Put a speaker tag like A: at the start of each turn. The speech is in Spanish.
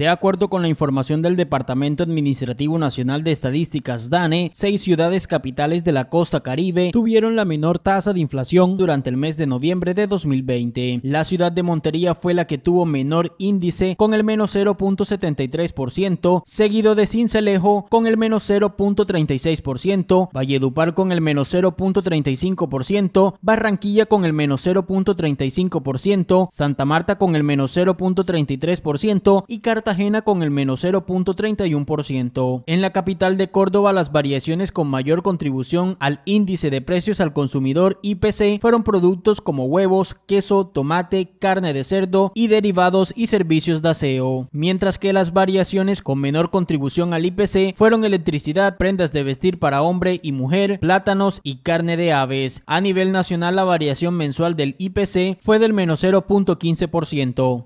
A: De acuerdo con la información del Departamento Administrativo Nacional de Estadísticas, DANE, seis ciudades capitales de la costa caribe tuvieron la menor tasa de inflación durante el mes de noviembre de 2020. La ciudad de Montería fue la que tuvo menor índice con el menos 0.73%, seguido de Cincelejo con el menos 0.36%, Valledupar con el menos 0.35%, Barranquilla con el menos 0.35%, Santa Marta con el menos 0.33% y Cartagena ajena con el menos 0.31%. En la capital de Córdoba, las variaciones con mayor contribución al índice de precios al consumidor IPC fueron productos como huevos, queso, tomate, carne de cerdo y derivados y servicios de aseo, mientras que las variaciones con menor contribución al IPC fueron electricidad, prendas de vestir para hombre y mujer, plátanos y carne de aves. A nivel nacional, la variación mensual del IPC fue del menos
B: 0.15%.